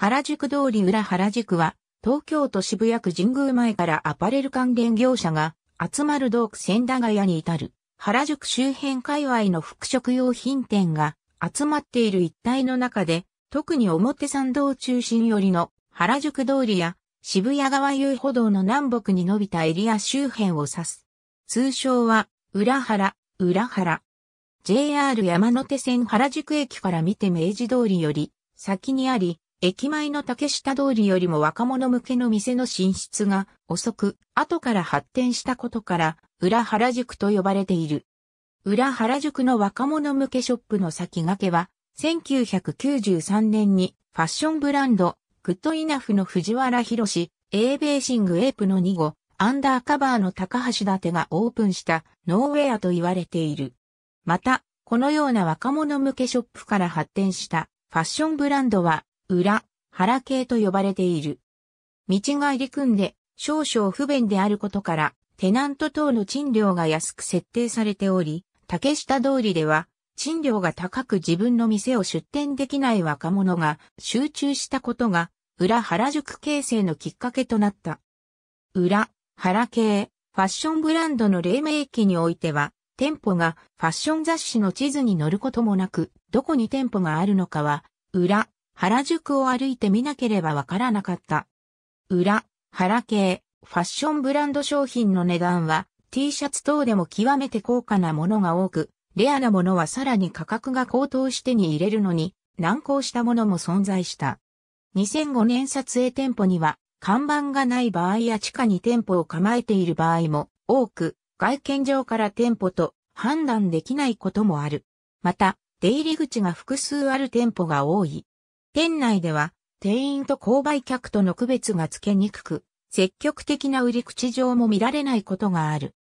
原宿通り裏原宿は、東京都渋谷区神宮前からアパレル関連業者が集まる道区千駄ヶ谷に至る、原宿周辺界隈の服飾用品店が集まっている一帯の中で、特に表参道中心よりの原宿通りや渋谷川遊歩道の南北に伸びたエリア周辺を指す。通称は、裏原、裏原。JR 山手線原宿駅から見て明治通りより先にあり、駅前の竹下通りよりも若者向けの店の進出が遅く、後から発展したことから、裏原宿と呼ばれている。裏原宿の若者向けショップの先駆けは、1993年にファッションブランド、グッドイナフの藤原博エベーシングエープの2号、アンダーカバーの高橋立がオープンしたノーウェアと言われている。また、このような若者向けショップから発展したファッションブランドは裏、原系と呼ばれている。道が入り組んで少々不便であることから、テナント等の賃料が安く設定されており、竹下通りでは、賃料が高く自分の店を出店できない若者が集中したことが、裏原宿形成のきっかけとなった。裏、原系、ファッションブランドの黎明期においては、店舗がファッション雑誌の地図に載ることもなく、どこに店舗があるのかは、裏、原宿を歩いてみなければわからなかった。裏、原系、ファッションブランド商品の値段は T シャツ等でも極めて高価なものが多く、レアなものはさらに価格が高騰してに入れるのに難航したものも存在した。2005年撮影店舗には看板がない場合や地下に店舗を構えている場合も多く、外見上から店舗と判断できないこともある。また、出入り口が複数ある店舗が多い。店内では、店員と購買客との区別がつけにくく、積極的な売り口上も見られないことがある。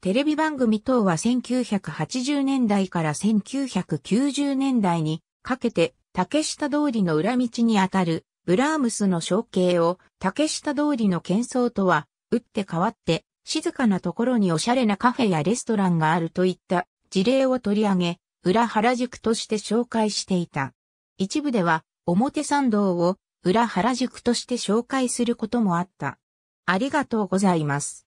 テレビ番組等は1980年代から1990年代にかけて竹下通りの裏道にあたるブラームスの象形を竹下通りの喧騒とは打って変わって静かなところにおしゃれなカフェやレストランがあるといった事例を取り上げ、裏原宿として紹介していた。一部では表参道を裏原宿として紹介することもあった。ありがとうございます。